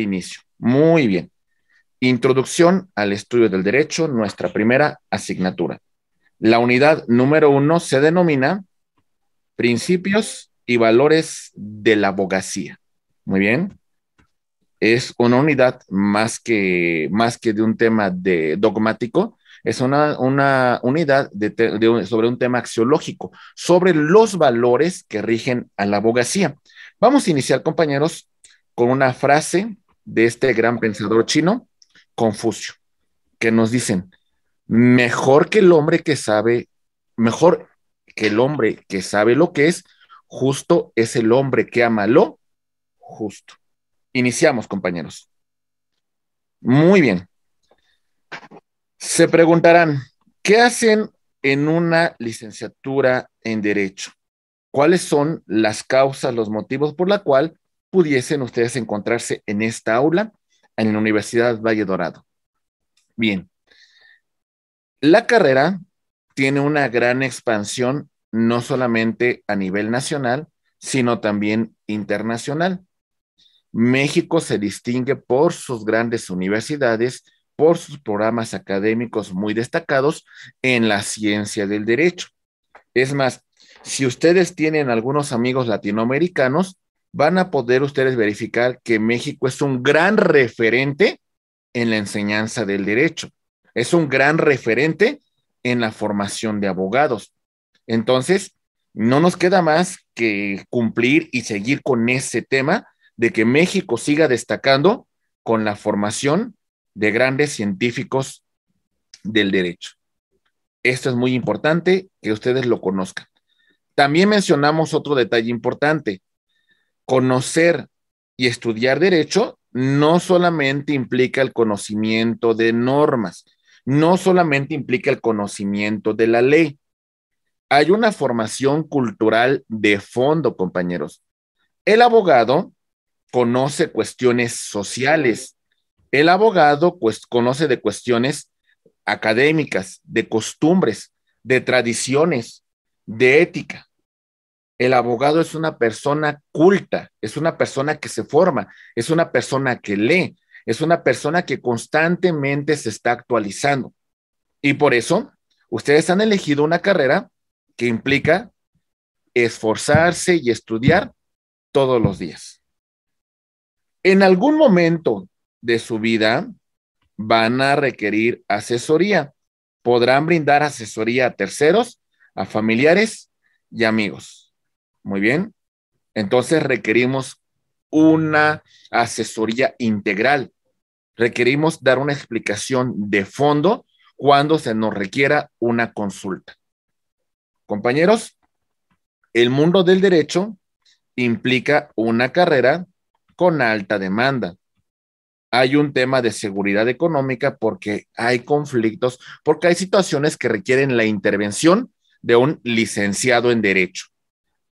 inicio. Muy bien. Introducción al estudio del derecho, nuestra primera asignatura. La unidad número uno se denomina Principios y Valores de la Abogacía. Muy bien. Es una unidad más que, más que de un tema de dogmático, es una, una unidad sobre un tema axiológico, sobre los valores que rigen a la abogacía. Vamos a iniciar, compañeros, con una frase de este gran pensador chino, Confucio, que nos dicen, mejor que el hombre que sabe, mejor que el hombre que sabe lo que es, justo es el hombre que ama lo justo. Iniciamos, compañeros. Muy bien. Se preguntarán, ¿qué hacen en una licenciatura en Derecho? ¿Cuáles son las causas, los motivos por la cual pudiesen ustedes encontrarse en esta aula en la Universidad Valle Dorado. Bien, la carrera tiene una gran expansión no solamente a nivel nacional, sino también internacional. México se distingue por sus grandes universidades, por sus programas académicos muy destacados en la ciencia del derecho. Es más, si ustedes tienen algunos amigos latinoamericanos, van a poder ustedes verificar que México es un gran referente en la enseñanza del derecho, es un gran referente en la formación de abogados. Entonces, no nos queda más que cumplir y seguir con ese tema de que México siga destacando con la formación de grandes científicos del derecho. Esto es muy importante que ustedes lo conozcan. También mencionamos otro detalle importante, conocer y estudiar derecho no solamente implica el conocimiento de normas, no solamente implica el conocimiento de la ley. Hay una formación cultural de fondo, compañeros. El abogado conoce cuestiones sociales. El abogado pues, conoce de cuestiones académicas, de costumbres, de tradiciones, de ética el abogado es una persona culta, es una persona que se forma, es una persona que lee, es una persona que constantemente se está actualizando. Y por eso, ustedes han elegido una carrera que implica esforzarse y estudiar todos los días. En algún momento de su vida van a requerir asesoría. Podrán brindar asesoría a terceros, a familiares y amigos. Muy bien. Entonces requerimos una asesoría integral. Requerimos dar una explicación de fondo cuando se nos requiera una consulta. Compañeros, el mundo del derecho implica una carrera con alta demanda. Hay un tema de seguridad económica porque hay conflictos, porque hay situaciones que requieren la intervención de un licenciado en derecho.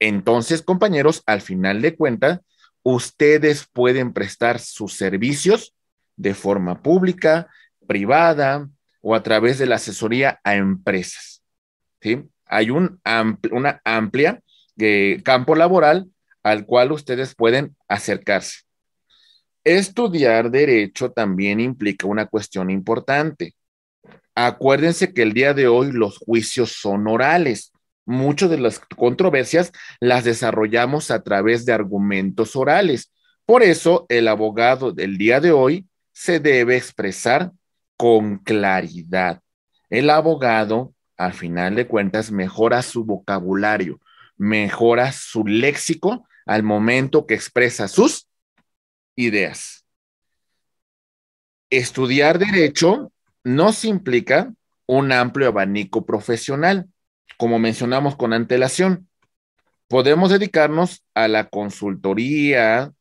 Entonces, compañeros, al final de cuentas, ustedes pueden prestar sus servicios de forma pública, privada o a través de la asesoría a empresas. Hay un una amplia eh, campo laboral al cual ustedes pueden acercarse. Estudiar derecho también implica una cuestión importante. Acuérdense que el día de hoy los juicios son orales. Muchas de las controversias las desarrollamos a través de argumentos orales. Por eso, el abogado del día de hoy se debe expresar con claridad. El abogado, al final de cuentas, mejora su vocabulario, mejora su léxico al momento que expresa sus ideas. Estudiar derecho nos implica un amplio abanico profesional como mencionamos, con antelación. Podemos dedicarnos a la consultoría,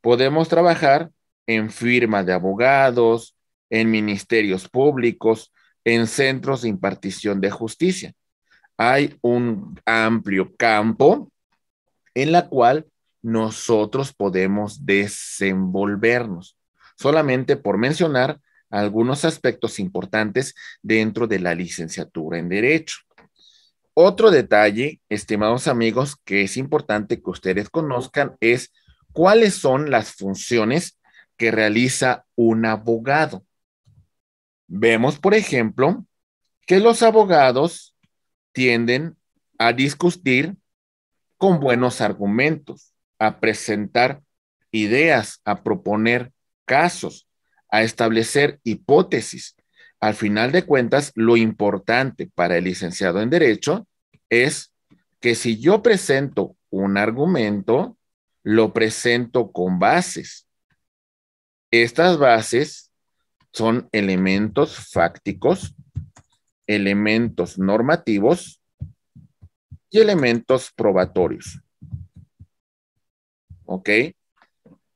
podemos trabajar en firmas de abogados, en ministerios públicos, en centros de impartición de justicia. Hay un amplio campo en la cual nosotros podemos desenvolvernos. Solamente por mencionar algunos aspectos importantes dentro de la licenciatura en Derecho. Otro detalle, estimados amigos, que es importante que ustedes conozcan es cuáles son las funciones que realiza un abogado. Vemos, por ejemplo, que los abogados tienden a discutir con buenos argumentos, a presentar ideas, a proponer casos, a establecer hipótesis, al final de cuentas, lo importante para el licenciado en Derecho es que si yo presento un argumento, lo presento con bases. Estas bases son elementos fácticos, elementos normativos y elementos probatorios. ¿Ok?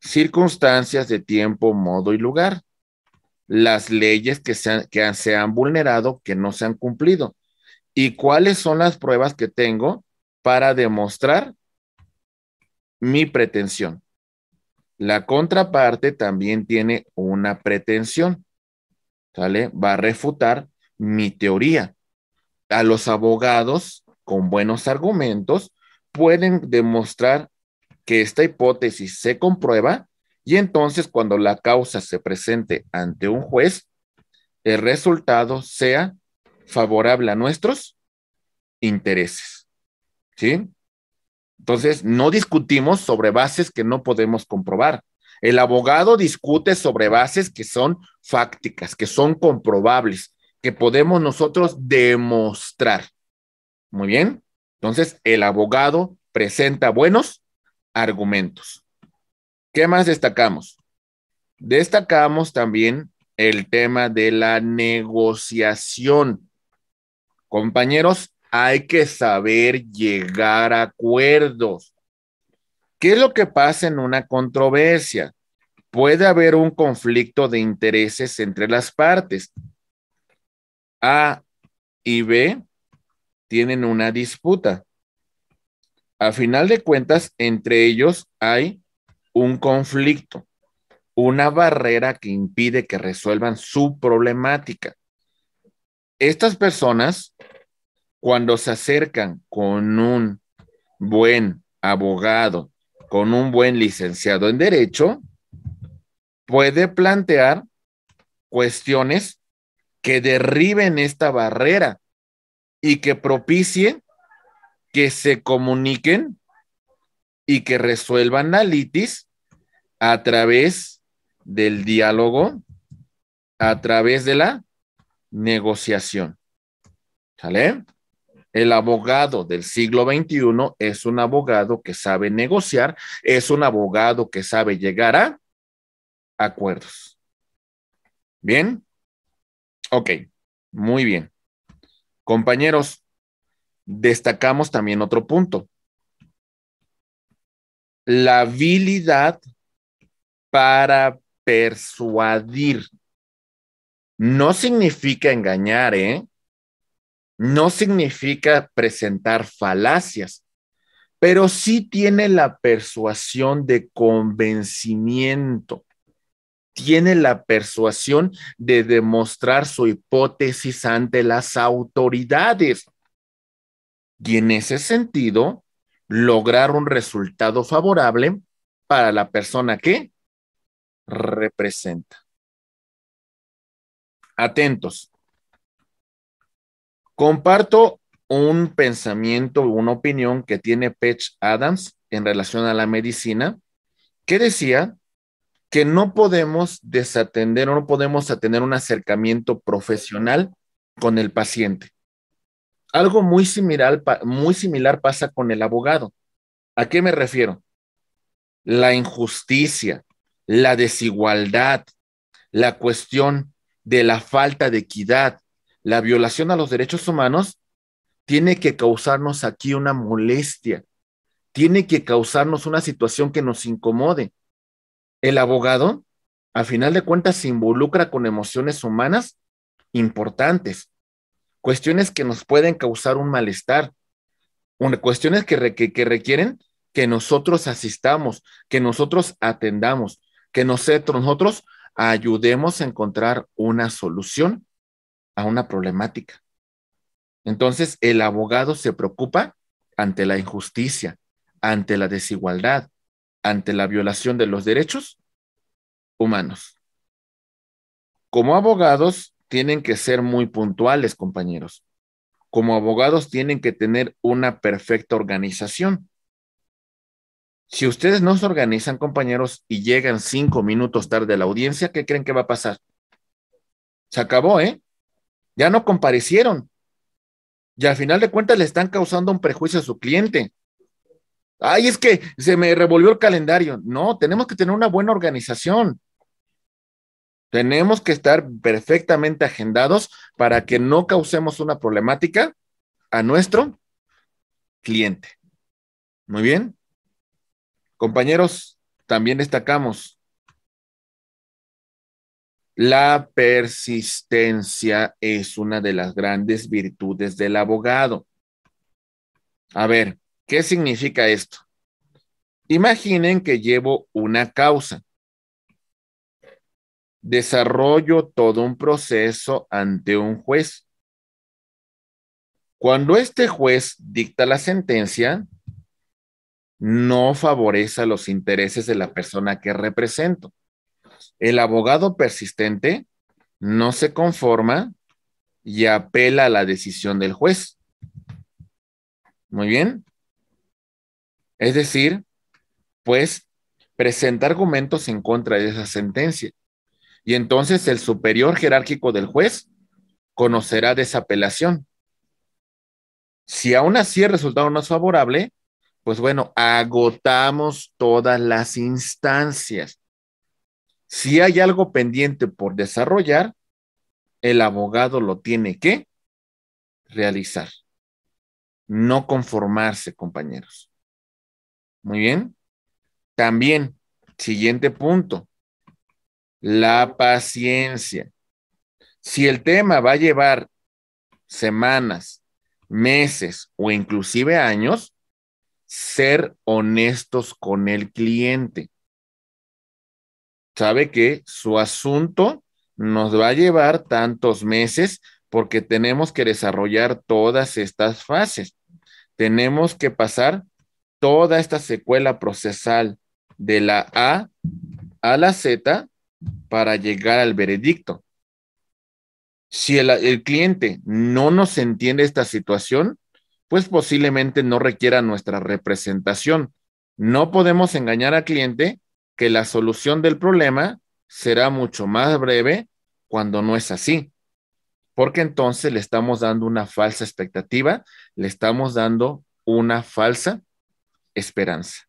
Circunstancias de tiempo, modo y lugar las leyes que se, han, vulnerado, que no se han cumplido y cuáles son las pruebas que tengo para demostrar mi pretensión. La contraparte también tiene una pretensión, ¿sale? Va a refutar mi teoría. A los abogados con buenos argumentos pueden demostrar que esta hipótesis se comprueba y entonces, cuando la causa se presente ante un juez, el resultado sea favorable a nuestros intereses. ¿Sí? Entonces, no discutimos sobre bases que no podemos comprobar. El abogado discute sobre bases que son fácticas, que son comprobables, que podemos nosotros demostrar. Muy bien. Entonces, el abogado presenta buenos argumentos. ¿Qué más destacamos? Destacamos también el tema de la negociación. Compañeros, hay que saber llegar a acuerdos. ¿Qué es lo que pasa en una controversia? Puede haber un conflicto de intereses entre las partes. A y B tienen una disputa. A final de cuentas, entre ellos hay un conflicto, una barrera que impide que resuelvan su problemática. Estas personas, cuando se acercan con un buen abogado, con un buen licenciado en derecho, puede plantear cuestiones que derriben esta barrera y que propicie que se comuniquen y que resuelvan la litis a través del diálogo, a través de la negociación. ¿Sale? El abogado del siglo XXI es un abogado que sabe negociar, es un abogado que sabe llegar a acuerdos. ¿Bien? Ok, muy bien. Compañeros, destacamos también otro punto la habilidad para persuadir. No significa engañar, ¿eh? No significa presentar falacias, pero sí tiene la persuasión de convencimiento. Tiene la persuasión de demostrar su hipótesis ante las autoridades. Y en ese sentido, lograr un resultado favorable para la persona que representa. Atentos. Comparto un pensamiento, una opinión que tiene Pech Adams en relación a la medicina, que decía que no podemos desatender o no podemos atender un acercamiento profesional con el paciente algo muy similar, muy similar pasa con el abogado. ¿A qué me refiero? La injusticia, la desigualdad, la cuestión de la falta de equidad, la violación a los derechos humanos, tiene que causarnos aquí una molestia, tiene que causarnos una situación que nos incomode. El abogado, a final de cuentas, se involucra con emociones humanas importantes cuestiones que nos pueden causar un malestar, cuestiones que, requieren que nosotros asistamos, que nosotros atendamos, que nosotros, nosotros ayudemos a encontrar una solución a una problemática. Entonces, el abogado se preocupa ante la injusticia, ante la desigualdad, ante la violación de los derechos humanos. Como abogados, tienen que ser muy puntuales, compañeros. Como abogados tienen que tener una perfecta organización. Si ustedes no se organizan, compañeros, y llegan cinco minutos tarde a la audiencia, ¿qué creen que va a pasar? Se acabó, ¿eh? Ya no comparecieron. Y al final de cuentas le están causando un prejuicio a su cliente. Ay, es que se me revolvió el calendario. No, tenemos que tener una buena organización. Tenemos que estar perfectamente agendados para que no causemos una problemática a nuestro cliente. Muy bien. Compañeros, también destacamos la persistencia es una de las grandes virtudes del abogado. A ver, ¿qué significa esto? Imaginen que llevo una causa desarrollo todo un proceso ante un juez. Cuando este juez dicta la sentencia, no favorece los intereses de la persona que represento. El abogado persistente no se conforma y apela a la decisión del juez. Muy bien. Es decir, pues presenta argumentos en contra de esa sentencia y entonces el superior jerárquico del juez conocerá de esa apelación. Si aún así el resultado no es favorable, pues bueno, agotamos todas las instancias. Si hay algo pendiente por desarrollar, el abogado lo tiene que realizar. No conformarse, compañeros. Muy bien. También, siguiente punto la paciencia. Si el tema va a llevar semanas, meses o inclusive años, ser honestos con el cliente. Sabe que su asunto nos va a llevar tantos meses porque tenemos que desarrollar todas estas fases. Tenemos que pasar toda esta secuela procesal de la A a la Z para llegar al veredicto. Si el, cliente no nos entiende esta situación, pues posiblemente no requiera nuestra representación. No podemos engañar al cliente que la solución del problema será mucho más breve cuando no es así, porque entonces le estamos dando una falsa expectativa, le estamos dando una falsa esperanza.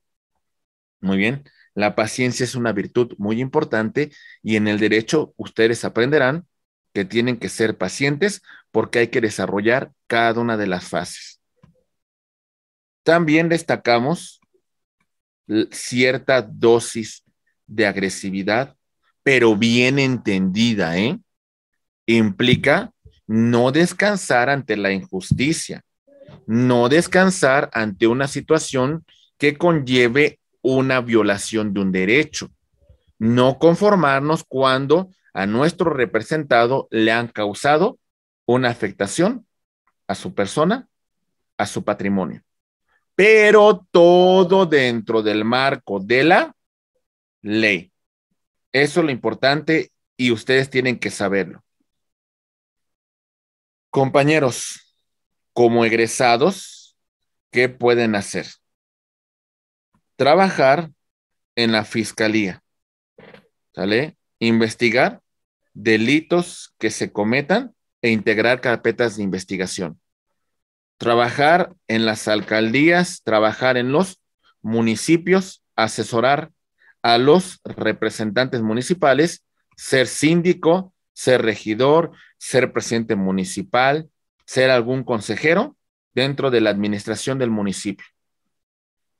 Muy bien. La paciencia es una virtud muy importante y en el derecho ustedes aprenderán que tienen que ser pacientes porque hay que desarrollar cada una de las fases. También destacamos cierta dosis de agresividad, pero bien entendida, ¿eh? Implica no descansar ante la injusticia, no descansar ante una situación que conlleve una violación de un derecho. No conformarnos cuando a nuestro representado le han causado una afectación a su persona, a su patrimonio. Pero todo dentro del marco de la ley. Eso es lo importante y ustedes tienen que saberlo. Compañeros, como egresados, ¿qué pueden hacer? trabajar en la fiscalía. ¿Sale? Investigar delitos que se cometan e integrar carpetas de investigación. Trabajar en las alcaldías, trabajar en los municipios, asesorar a los representantes municipales, ser síndico, ser regidor, ser presidente municipal, ser algún consejero dentro de la administración del municipio.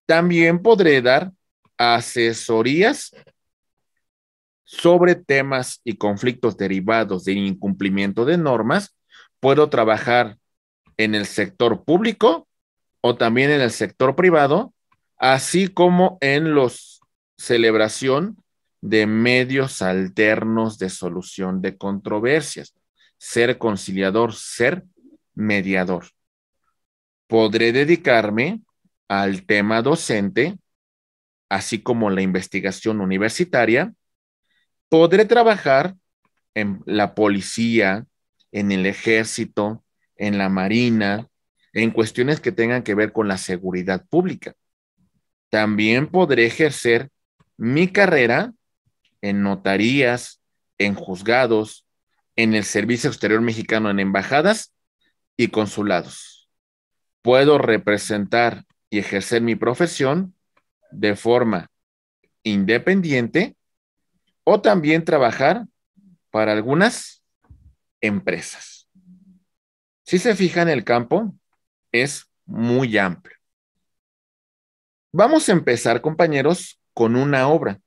También podré dar asesorías sobre temas y conflictos derivados de incumplimiento de normas. Puedo trabajar en el sector público o también en el sector privado, así como en los celebración de medios alternos de solución de controversias. Ser conciliador, ser mediador. Podré dedicarme al tema docente, así como la investigación universitaria, podré trabajar en la policía, en el ejército, en la marina, en cuestiones que tengan que ver con la seguridad pública. También podré ejercer mi carrera en notarías, en juzgados, en el Servicio Exterior Mexicano, en embajadas y consulados. Puedo representar y ejercer mi profesión de forma independiente o también trabajar para algunas empresas. Si se fijan, el campo es muy amplio. Vamos a empezar, compañeros, con una obra.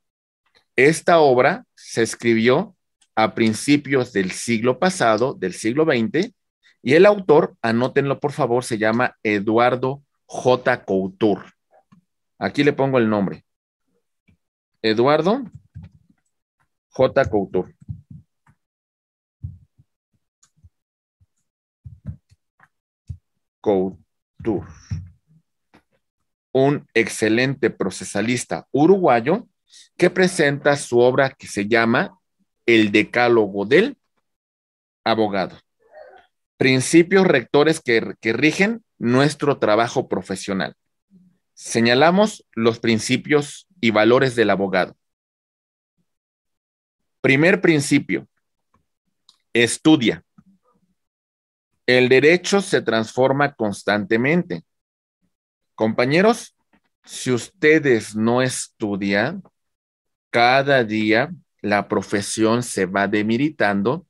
Esta obra se escribió a principios del siglo pasado, del siglo XX, y el autor, anótenlo por favor, se llama Eduardo J. Couture. Aquí le pongo el nombre. Eduardo J. Couture. Coutur, Un excelente procesalista uruguayo que presenta su obra que se llama El Decálogo del Abogado principios rectores que, rigen nuestro trabajo profesional. Señalamos los principios y valores del abogado. Primer principio, estudia. El derecho se transforma constantemente. Compañeros, si ustedes no estudian, cada día la profesión se va demiritando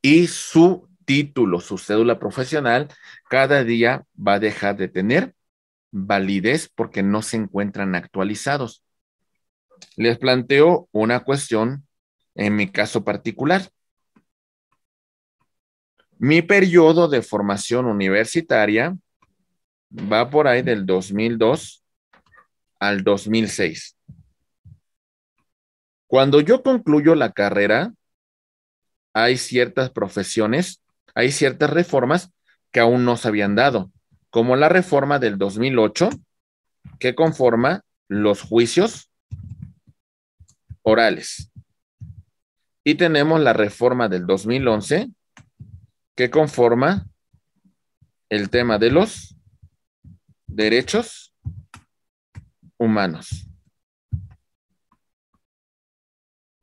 y su título, su cédula profesional, cada día va a dejar de tener validez porque no se encuentran actualizados. Les planteo una cuestión en mi caso particular. Mi periodo de formación universitaria va por ahí del 2002 al 2006. Cuando yo concluyo la carrera, hay ciertas profesiones hay ciertas reformas que aún no se habían dado, como la reforma del 2008, que conforma los juicios orales. Y tenemos la reforma del 2011, que conforma el tema de los derechos humanos.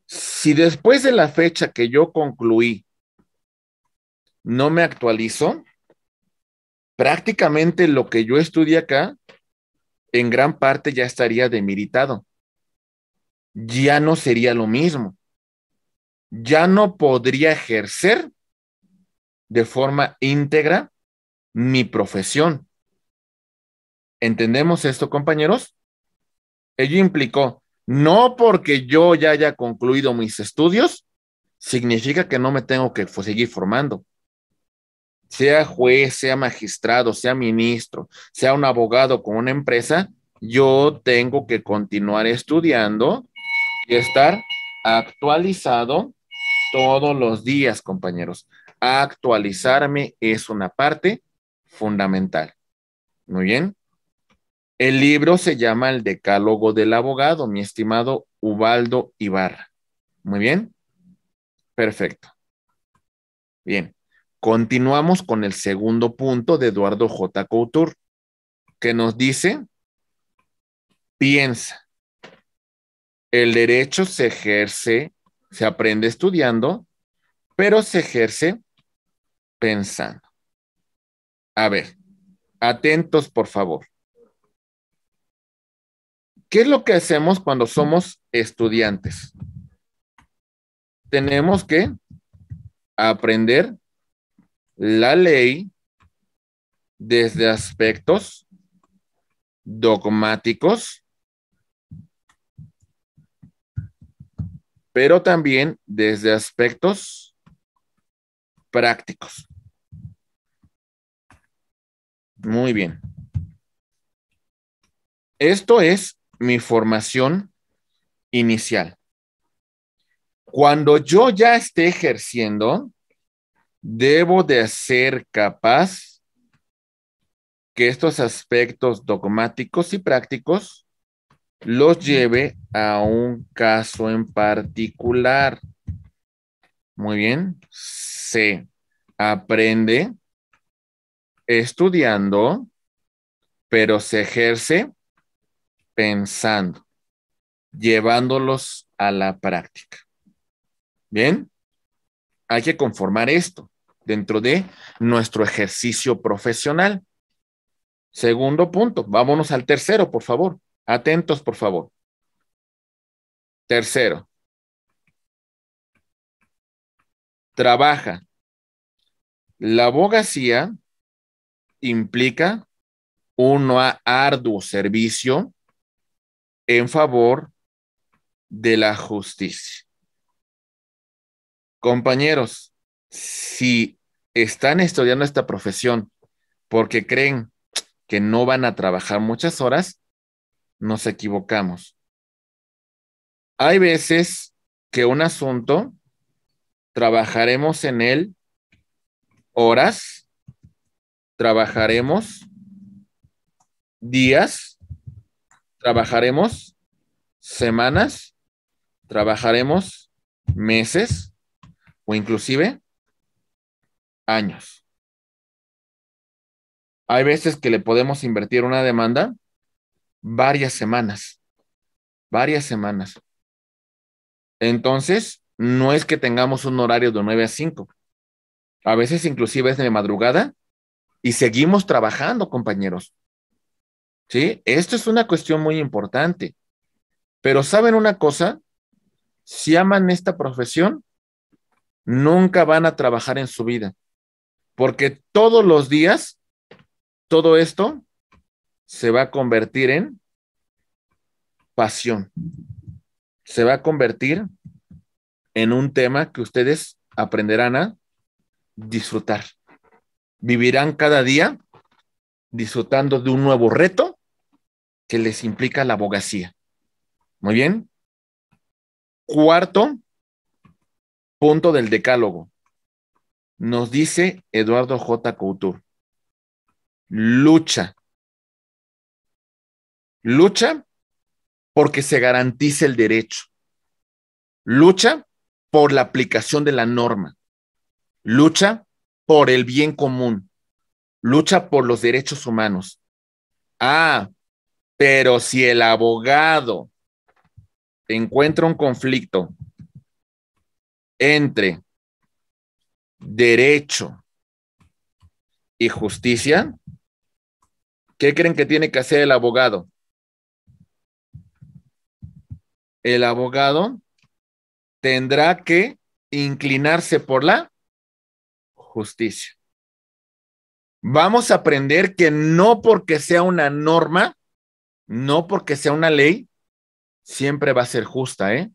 Si después de la fecha que yo concluí no me actualizo, prácticamente lo que yo estudié acá, en gran parte ya estaría demilitado, Ya no sería lo mismo. Ya no podría ejercer de forma íntegra mi profesión. ¿Entendemos esto, compañeros? Ello implicó, no porque yo ya haya concluido mis estudios, significa que no me tengo que seguir formando sea juez, sea magistrado, sea ministro, sea un abogado con una empresa, yo tengo que continuar estudiando y estar actualizado todos los días, compañeros. Actualizarme es una parte fundamental. Muy bien. El libro se llama El Decálogo del Abogado, mi estimado Ubaldo Ibarra. Muy bien. Perfecto. Bien. Continuamos con el segundo punto de Eduardo J. Couture, que nos dice, piensa, el derecho se ejerce, se aprende estudiando, pero se ejerce pensando. A ver, atentos, por favor. ¿Qué es lo que hacemos cuando somos estudiantes? Tenemos que aprender la ley desde aspectos dogmáticos, pero también desde aspectos prácticos. Muy bien. Esto es mi formación inicial. Cuando yo ya esté ejerciendo, debo de ser capaz que estos aspectos dogmáticos y prácticos los lleve a un caso en particular. Muy bien, se aprende estudiando, pero se ejerce pensando, llevándolos a la práctica. Bien, hay que conformar esto dentro de nuestro ejercicio profesional. Segundo punto, vámonos al tercero, por favor. Atentos, por favor. Tercero, trabaja. La abogacía implica un arduo servicio en favor de la justicia. Compañeros, si están estudiando esta profesión porque creen que no van a trabajar muchas horas, nos equivocamos. Hay veces que un asunto trabajaremos en él horas, trabajaremos días, trabajaremos semanas, trabajaremos meses o inclusive años. Hay veces que le podemos invertir una demanda varias semanas, varias semanas. Entonces, no es que tengamos un horario de 9 a 5. A veces inclusive es de madrugada y seguimos trabajando, compañeros. ¿Sí? Esto es una cuestión muy importante. Pero ¿saben una cosa? Si aman esta profesión, nunca van a trabajar en su vida porque todos los días todo esto se va a convertir en pasión. Se va a convertir en un tema que ustedes aprenderán a disfrutar. Vivirán cada día disfrutando de un nuevo reto que les implica la abogacía. Muy bien. Cuarto punto del decálogo. Nos dice Eduardo J. Couture, lucha. Lucha porque se garantice el derecho. Lucha por la aplicación de la norma. Lucha por el bien común. Lucha por los derechos humanos. Ah, pero si el abogado encuentra un conflicto entre derecho y justicia, ¿qué creen que tiene que hacer el abogado? El abogado tendrá que inclinarse por la justicia. Vamos a aprender que no porque sea una norma, no porque sea una ley, siempre va a ser justa, ¿eh?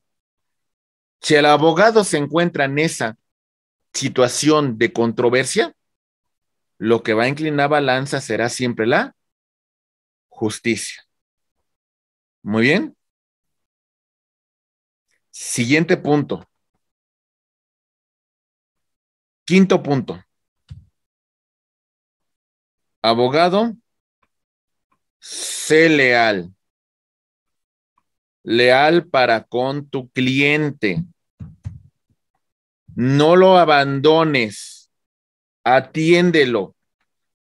Si el abogado se encuentra en esa situación de controversia, lo que va a inclinar balanza será siempre la justicia. Muy bien. Siguiente punto. Quinto punto. Abogado, sé leal. Leal para con tu cliente. No lo abandones, atiéndelo,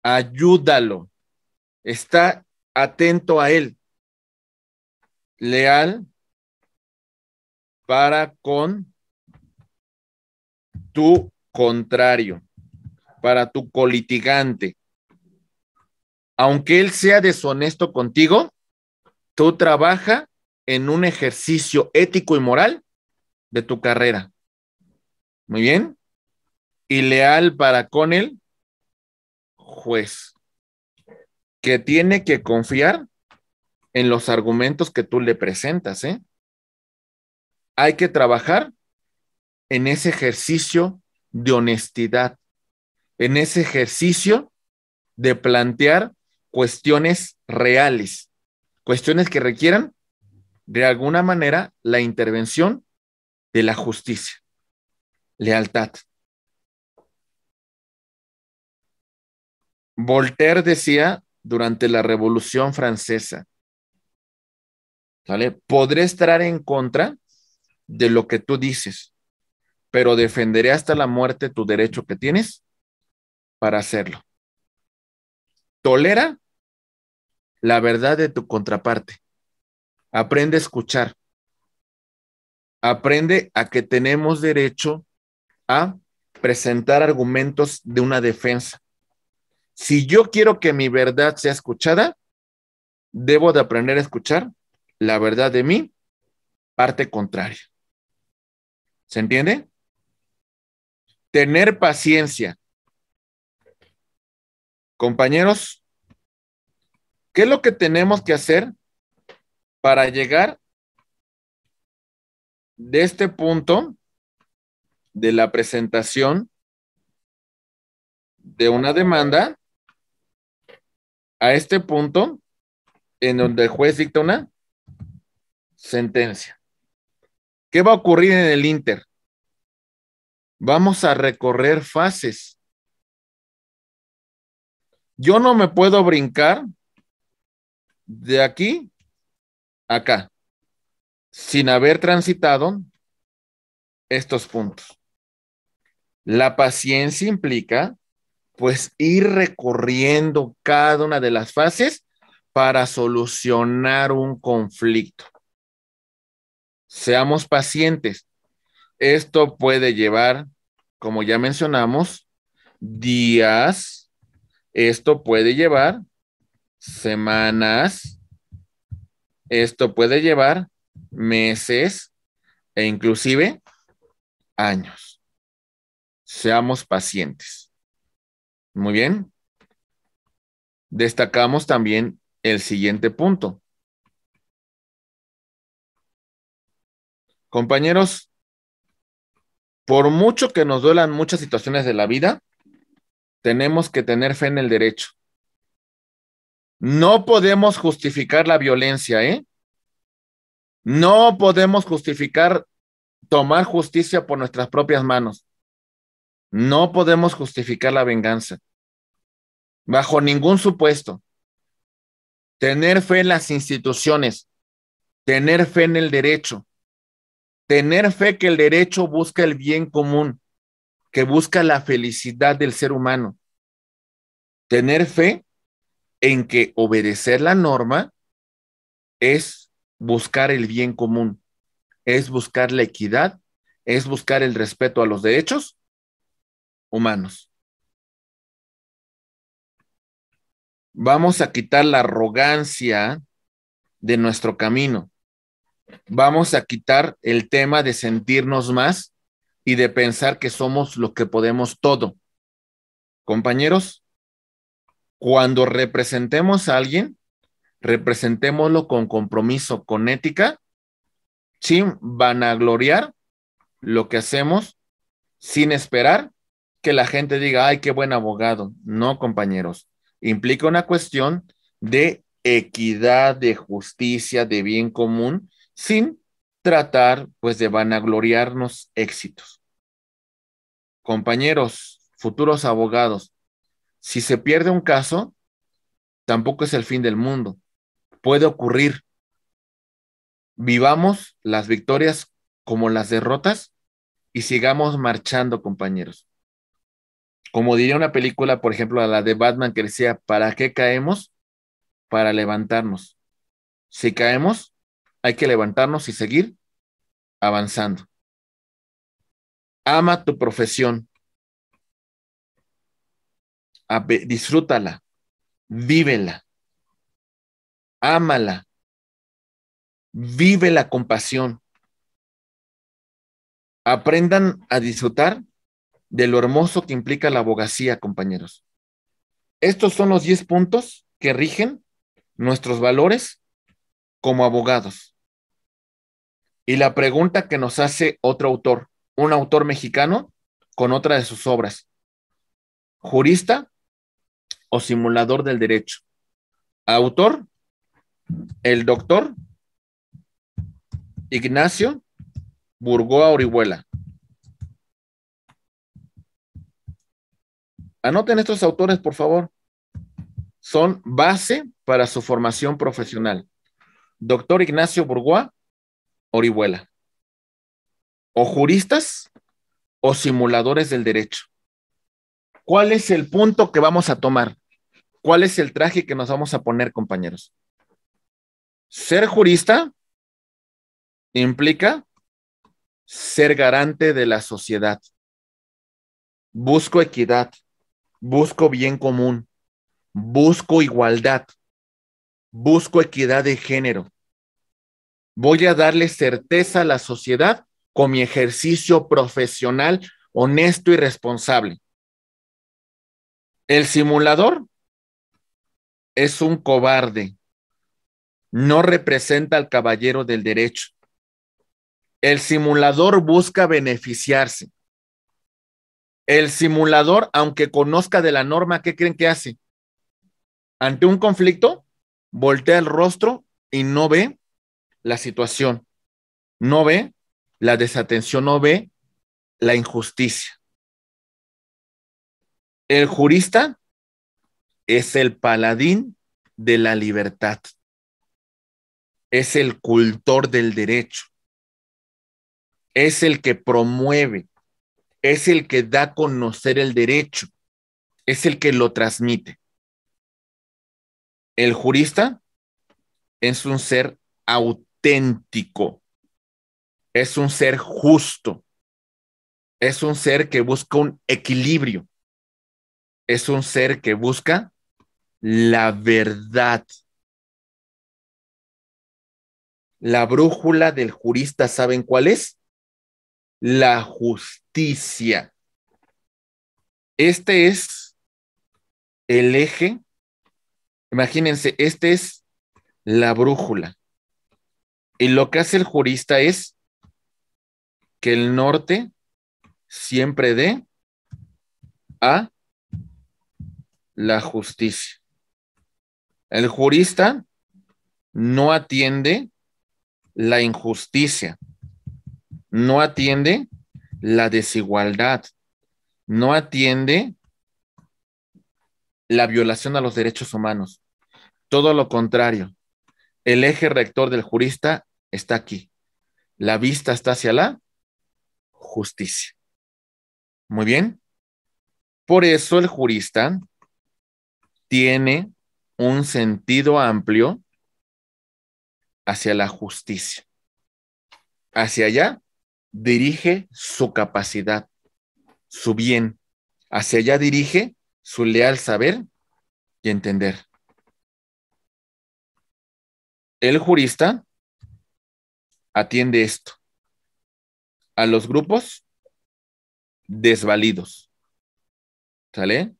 ayúdalo, está atento a él, leal para con tu contrario, para tu colitigante. Aunque él sea deshonesto contigo, tú trabaja en un ejercicio ético y moral de tu carrera. Muy bien. Y leal para con el juez, que tiene que confiar en los argumentos que tú le presentas. ¿eh? Hay que trabajar en ese ejercicio de honestidad, en ese ejercicio de plantear cuestiones reales, cuestiones que requieran de alguna manera la intervención de la justicia lealtad. Voltaire decía durante la Revolución Francesa, ¿sale? Podré estar en contra de lo que tú dices, pero defenderé hasta la muerte tu derecho que tienes para hacerlo. Tolera la verdad de tu contraparte. Aprende a escuchar. Aprende a que tenemos derecho a presentar argumentos de una defensa. Si yo quiero que mi verdad sea escuchada, debo de aprender a escuchar la verdad de mí, parte contraria. ¿Se entiende? Tener paciencia. Compañeros, ¿qué es lo que tenemos que hacer para llegar de este punto de la presentación de una demanda a este punto en donde el juez dicta una sentencia. ¿Qué va a ocurrir en el Inter? Vamos a recorrer fases. Yo no me puedo brincar de aquí a acá sin haber transitado estos puntos. La paciencia implica, pues, ir recorriendo cada una de las fases para solucionar un conflicto. Seamos pacientes. Esto puede llevar, como ya mencionamos, días. Esto puede llevar semanas. Esto puede llevar meses e inclusive años seamos pacientes. Muy bien. Destacamos también el siguiente punto. Compañeros, por mucho que nos duelan muchas situaciones de la vida, tenemos que tener fe en el derecho. No podemos justificar la violencia, ¿eh? No podemos justificar tomar justicia por nuestras propias manos. No podemos justificar la venganza. Bajo ningún supuesto. Tener fe en las instituciones, tener fe en el derecho, tener fe que el derecho busca el bien común, que busca la felicidad del ser humano. Tener fe en que obedecer la norma es buscar el bien común, es buscar la equidad, es buscar el respeto a los derechos humanos. Vamos a quitar la arrogancia de nuestro camino. Vamos a quitar el tema de sentirnos más y de pensar que somos lo que podemos todo. Compañeros, cuando representemos a alguien, representémoslo con compromiso, con ética, sin vanagloriar lo que hacemos, sin esperar que la gente diga, ay, qué buen abogado. No, compañeros, implica una cuestión de equidad, de justicia, de bien común, sin tratar pues de vanagloriarnos éxitos. Compañeros, futuros abogados, si se pierde un caso, tampoco es el fin del mundo. Puede ocurrir. Vivamos las victorias como las derrotas y sigamos marchando, compañeros. Como diría una película, por ejemplo, a la de Batman que decía, ¿para qué caemos? Para levantarnos. Si caemos, hay que levantarnos y seguir avanzando. Ama tu profesión. disfrútala. Vívela. Ámala. Vive la compasión. Aprendan a disfrutar de lo hermoso que implica la abogacía, compañeros. Estos son los 10 puntos que rigen nuestros valores como abogados. Y la pregunta que nos hace otro autor, un autor mexicano con otra de sus obras, jurista o simulador del derecho. Autor, el doctor Ignacio Burgoa Orihuela. Anoten estos autores, por favor. Son base para su formación profesional. Doctor Ignacio Burgoa, Orihuela. O juristas o simuladores del derecho. ¿Cuál es el punto que vamos a tomar? ¿Cuál es el traje que nos vamos a poner, compañeros? Ser jurista implica ser garante de la sociedad. Busco equidad busco bien común, busco igualdad, busco equidad de género. Voy a darle certeza a la sociedad con mi ejercicio profesional honesto y responsable. El simulador es un cobarde, no representa al caballero del derecho. El simulador busca beneficiarse. El simulador, aunque conozca de la norma, ¿qué creen que hace? Ante un conflicto, voltea el rostro y no ve la situación, no ve la desatención, no ve la injusticia. El jurista es el paladín de la libertad, es el cultor del derecho, es el que promueve es el que da a conocer el derecho, es el que lo transmite. El jurista es un ser auténtico, es un ser justo, es un ser que busca un equilibrio, es un ser que busca la verdad. La brújula del jurista, ¿saben cuál es? la justicia. Este es el eje, imagínense, este es la brújula. Y lo que hace el jurista es que el norte siempre dé a la justicia. El jurista no atiende la injusticia no atiende la desigualdad, no atiende la violación a los derechos humanos. Todo lo contrario, el eje rector del jurista está aquí. La vista está hacia la justicia. Muy bien. Por eso el jurista tiene un sentido amplio hacia la justicia. Hacia allá dirige su capacidad, su bien. Hacia allá dirige su leal saber y entender. El jurista atiende esto a los grupos desvalidos. ¿Sale?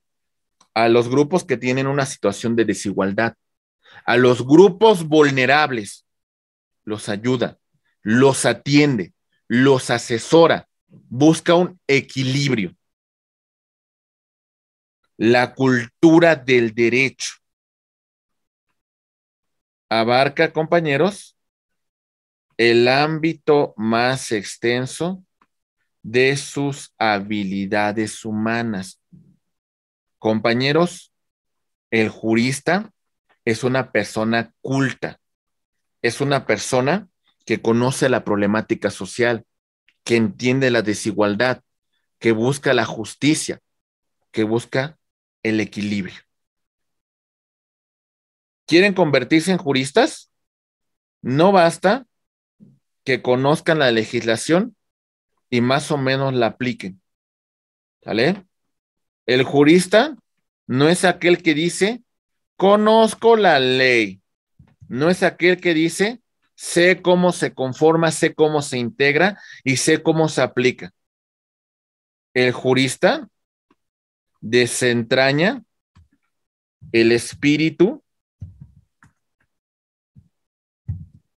A los grupos que tienen una situación de desigualdad. A los grupos vulnerables. Los ayuda, los atiende los asesora, busca un equilibrio. La cultura del derecho abarca, compañeros, el ámbito más extenso de sus habilidades humanas. Compañeros, el jurista es una persona culta, es una persona que conoce la problemática social, que entiende la desigualdad, que busca la justicia, que busca el equilibrio. ¿Quieren convertirse en juristas? No basta que conozcan la legislación y más o menos la apliquen. ¿Sale? El jurista no es aquel que dice, conozco la ley. No es aquel que dice, sé cómo se conforma, sé cómo se integra y sé cómo se aplica. El jurista desentraña el espíritu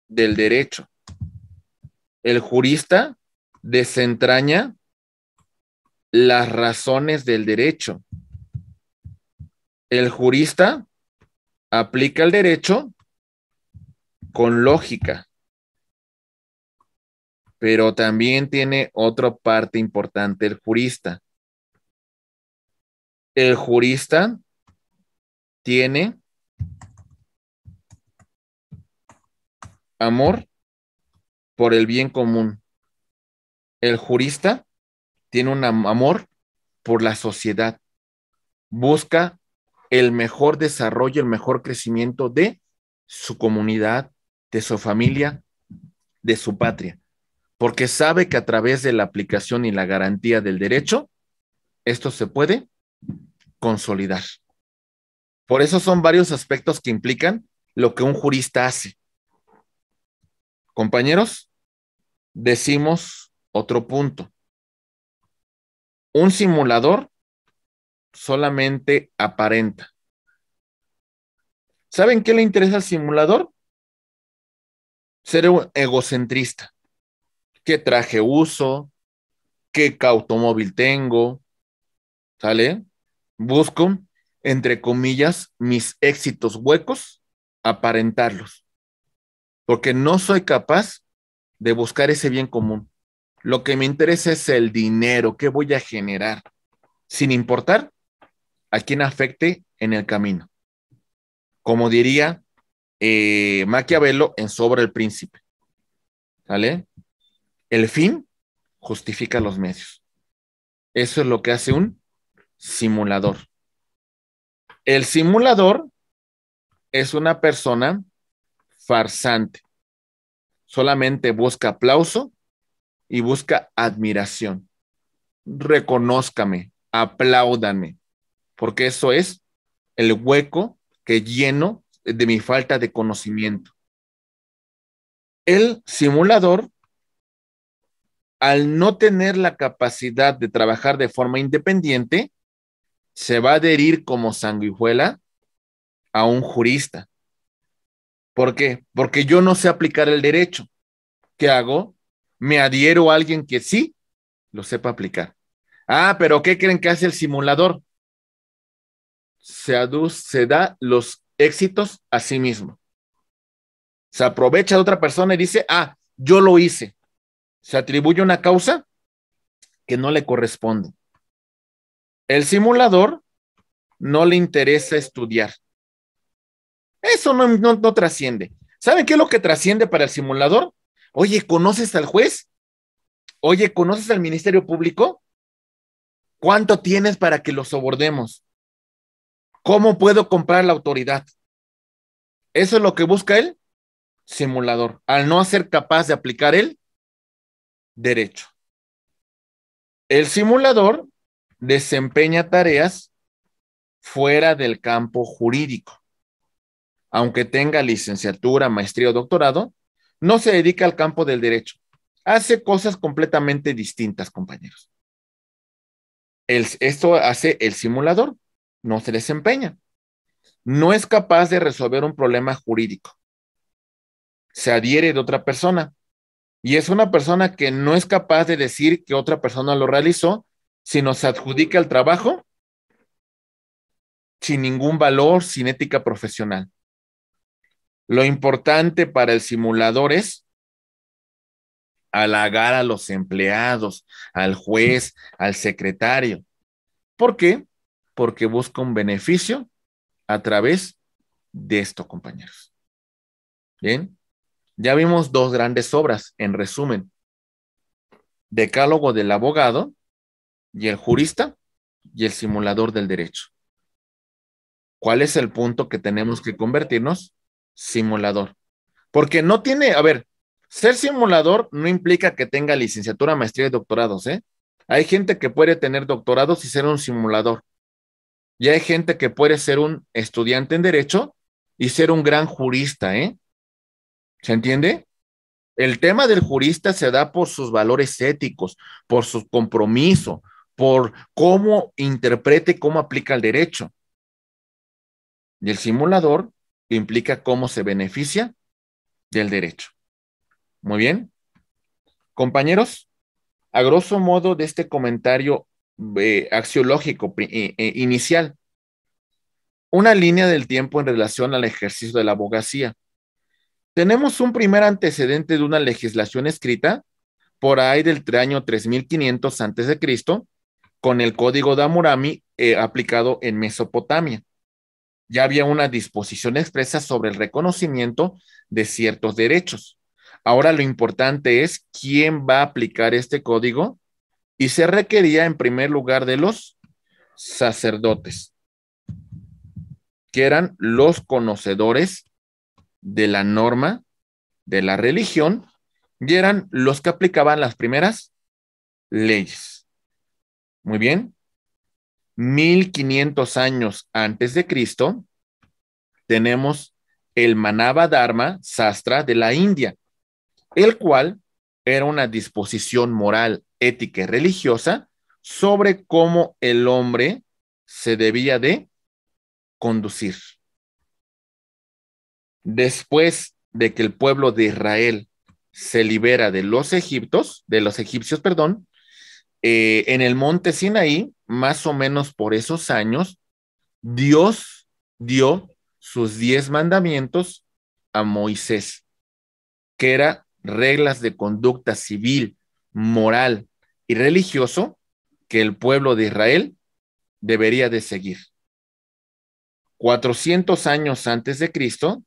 del derecho. El jurista desentraña las razones del derecho. El jurista aplica el derecho con lógica, pero también tiene otra parte importante, el jurista. El jurista tiene amor por el bien común. El jurista tiene un amor por la sociedad. Busca el mejor desarrollo, el mejor crecimiento de su comunidad, de su familia, de su patria, porque sabe que a través de la aplicación y la garantía del derecho, esto se puede consolidar. Por eso son varios aspectos que implican lo que un jurista hace. Compañeros, decimos otro punto. Un simulador solamente aparenta. ¿Saben qué le interesa al simulador? ser egocentrista. ¿Qué traje uso? ¿Qué automóvil tengo? ¿Sale? Busco, entre comillas, mis éxitos huecos, aparentarlos. Porque no soy capaz de buscar ese bien común. Lo que me interesa es el dinero, que voy a generar, sin importar a quién afecte en el camino. Como diría eh, Maquiavelo en Sobre el Príncipe. ¿Sale? El fin justifica los medios. Eso es lo que hace un simulador. El simulador es una persona farsante. Solamente busca aplauso y busca admiración. Reconózcame, apláudame, porque eso es el hueco que lleno de mi falta de conocimiento. El simulador, al no tener la capacidad de trabajar de forma independiente, se va a adherir como sanguijuela a un jurista. ¿Por qué? Porque yo no sé aplicar el derecho. ¿Qué hago? Me adhiero a alguien que sí lo sepa aplicar. Ah, pero ¿qué creen que hace el simulador? Se, da los éxitos a sí mismo. Se aprovecha de otra persona y dice, ah, yo lo hice. Se atribuye una causa que no le corresponde. El simulador no le interesa estudiar. Eso no, trasciende. ¿Saben qué es lo que trasciende para el simulador? Oye, ¿conoces al juez? Oye, ¿conoces al Ministerio Público? ¿Cuánto tienes para que lo sobordemos? ¿Cómo puedo comprar la autoridad? Eso es lo que busca el simulador, al no ser capaz de aplicar el derecho. El simulador desempeña tareas fuera del campo jurídico. Aunque tenga licenciatura, maestría o doctorado, no se dedica al campo del derecho. Hace cosas completamente distintas, compañeros. esto hace el simulador no se desempeña. No es capaz de resolver un problema jurídico. Se adhiere de otra persona. Y es una persona que no es capaz de decir que otra persona lo realizó, sino se adjudica el trabajo sin ningún valor, sin ética profesional. Lo importante para el simulador es halagar a los empleados, al juez, al secretario. ¿Por qué? porque busca un beneficio a través de esto, compañeros. Bien, ya vimos dos grandes obras, en resumen. Decálogo del abogado y el jurista y el simulador del derecho. ¿Cuál es el punto que tenemos que convertirnos? Simulador. Porque no tiene, a ver, ser simulador no implica que tenga licenciatura, maestría y doctorados, ¿eh? Hay gente que puede tener doctorados y ser un simulador. Ya hay gente que puede ser un estudiante en derecho y ser un gran jurista, ¿eh? ¿Se entiende? El tema del jurista se da por sus valores éticos, por su compromiso, por cómo interprete y cómo aplica el derecho. Y el simulador implica cómo se beneficia del derecho. Muy bien. Compañeros, a grosso modo de este comentario eh, axiológico eh, eh, inicial. Una línea del tiempo en relación al ejercicio de la abogacía. Tenemos un primer antecedente de una legislación escrita por ahí del año 3500 cristo con el código de Hammurabi aplicado en Mesopotamia. Ya había una disposición expresa sobre el reconocimiento de ciertos derechos. Ahora lo importante es quién va a aplicar este código y se requería en primer lugar de los sacerdotes, que eran los conocedores de la norma de la religión y eran los que aplicaban las primeras leyes. Muy bien. 1500 años antes de Cristo tenemos el Manava Dharma Sastra de la India, el cual era una disposición moral ética y religiosa sobre cómo el hombre se debía de conducir. Después de que el pueblo de Israel se libera de los egiptos, de los egipcios, perdón, eh, en el monte Sinaí, más o menos por esos años, Dios dio sus diez mandamientos a Moisés, que eran reglas de conducta civil, moral, y religioso que el pueblo de Israel debería de seguir. 400 años antes de Cristo,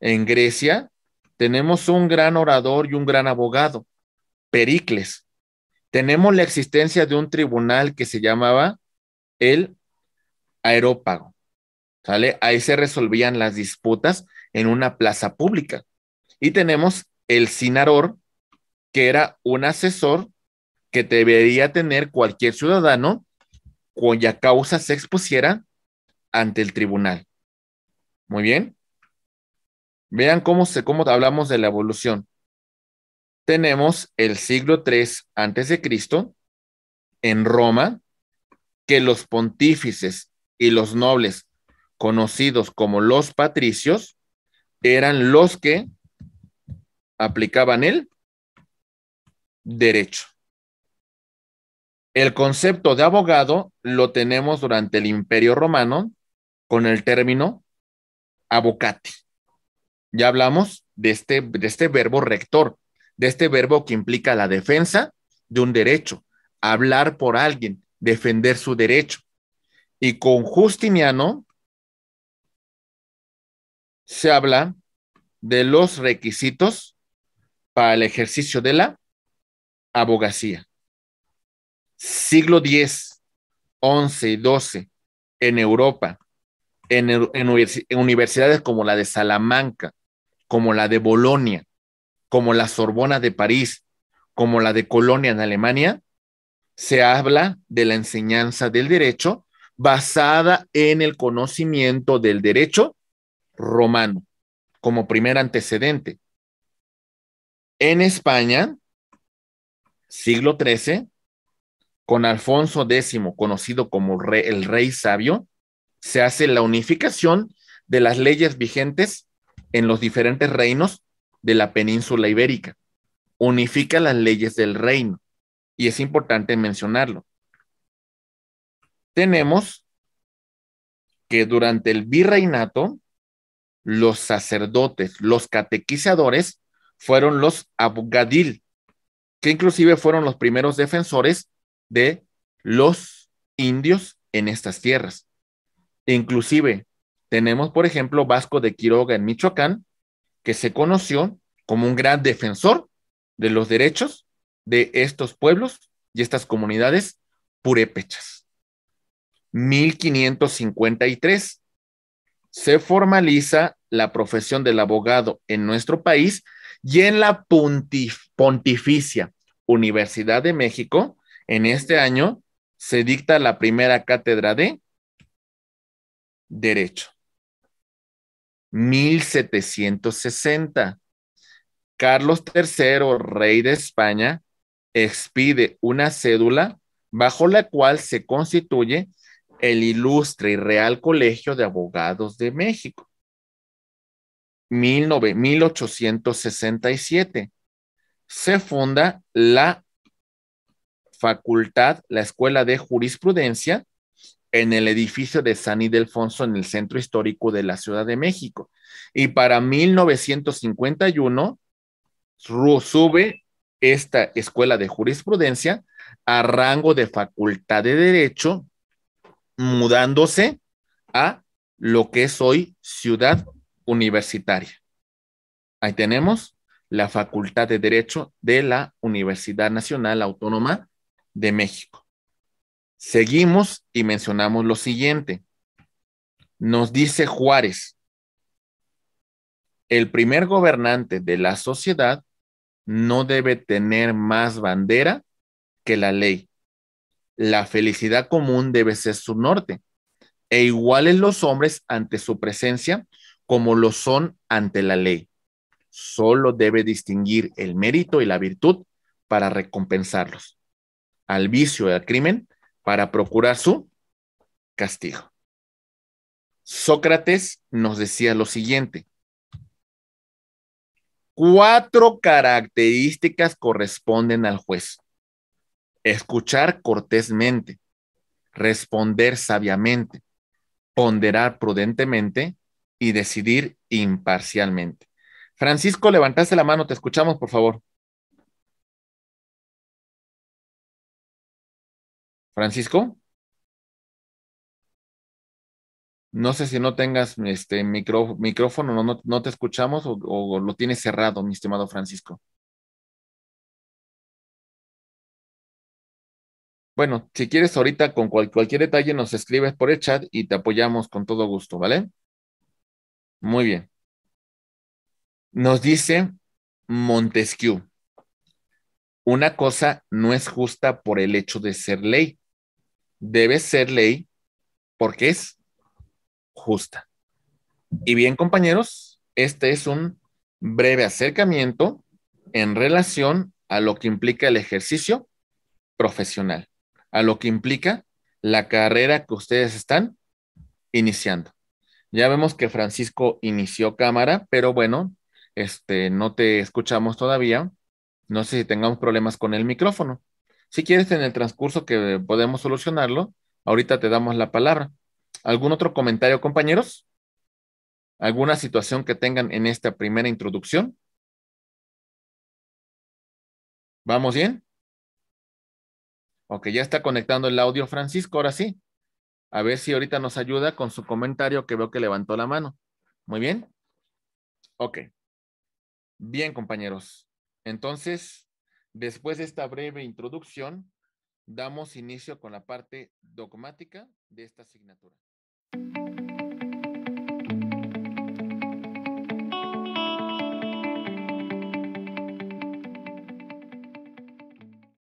en Grecia, tenemos un gran orador y un gran abogado, Pericles. Tenemos la existencia de un tribunal que se llamaba el aerópago. ¿sale? Ahí se resolvían las disputas en una plaza pública. Y tenemos el sinaror, que era un asesor que debería tener cualquier ciudadano cuya causa se expusiera ante el tribunal. Muy bien. Vean cómo, se, cómo hablamos de la evolución. Tenemos el siglo III antes de Cristo en Roma, que los pontífices y los nobles, conocidos como los patricios, eran los que aplicaban el derecho. El concepto de abogado lo tenemos durante el Imperio Romano con el término abocate. Ya hablamos de este, de este verbo rector, de este verbo que implica la defensa de un derecho, hablar por alguien, defender su derecho. Y con Justiniano se habla de los requisitos para el ejercicio de la abogacía siglo X, XI y XII en Europa, en, universidades como la de Salamanca, como la de Bolonia, como la Sorbona de París, como la de Colonia en Alemania, se habla de la enseñanza del derecho basada en el conocimiento del derecho romano como primer antecedente. En España, siglo XIII, con Alfonso X, conocido como el Rey Sabio, se hace la unificación de las leyes vigentes en los diferentes reinos de la península ibérica. Unifica las leyes del reino y es importante mencionarlo. Tenemos que durante el virreinato, los sacerdotes, los catequizadores, fueron los abogadil, que inclusive fueron los primeros defensores de los indios en estas tierras. Inclusive tenemos, por ejemplo, Vasco de Quiroga en Michoacán, que se conoció como un gran defensor de los derechos de estos pueblos y estas comunidades purépechas. 1553 se formaliza la profesión del abogado en nuestro país y en la Pontificia Universidad de México en este año se dicta la primera cátedra de Derecho. 1760. Carlos III, rey de España, expide una cédula bajo la cual se constituye el ilustre y real Colegio de Abogados de México. 1867. Se funda la facultad, la Escuela de Jurisprudencia, en el edificio de San Ildefonso en el centro histórico de la Ciudad de México. Y para 1951 sube esta escuela de jurisprudencia a rango de facultad de derecho, mudándose a lo que es hoy ciudad universitaria. Ahí tenemos la facultad de derecho de la Universidad Nacional Autónoma de México. Seguimos y mencionamos lo siguiente. Nos dice Juárez, el primer gobernante de la sociedad no debe tener más bandera que la ley. La felicidad común debe ser su norte, e iguales los hombres ante su presencia como lo son ante la ley. Solo debe distinguir el mérito y la virtud para recompensarlos al vicio al crimen para procurar su castigo. Sócrates nos decía lo siguiente. Cuatro características corresponden al juez. Escuchar cortésmente, responder sabiamente, ponderar prudentemente y decidir imparcialmente. Francisco, levantaste la mano, te escuchamos, por favor. Francisco. No sé si no tengas este micrófono, no, no, te escuchamos o, lo tienes cerrado, mi estimado Francisco. Bueno, si quieres ahorita con cualquier detalle nos escribes por el chat y te apoyamos con todo gusto, ¿vale? Muy bien. Nos dice Montesquieu, una cosa no es justa por el hecho de ser ley, debe ser ley porque es justa. Y bien, compañeros, este es un breve acercamiento en relación a lo que implica el ejercicio profesional, a lo que implica la carrera que ustedes están iniciando. Ya vemos que Francisco inició cámara, pero bueno, este no te escuchamos todavía. No sé si tengamos problemas con el micrófono. Si quieres, en el transcurso que podemos solucionarlo, ahorita te damos la palabra. ¿Algún otro comentario, compañeros? ¿Alguna situación que tengan en esta primera introducción? ¿Vamos bien? Ok, ya está conectando el audio Francisco, ahora sí. A ver si ahorita nos ayuda con su comentario que veo que levantó la mano. Muy bien. Ok. Bien, compañeros. Entonces, Después de esta breve introducción, damos inicio con la parte dogmática de esta asignatura.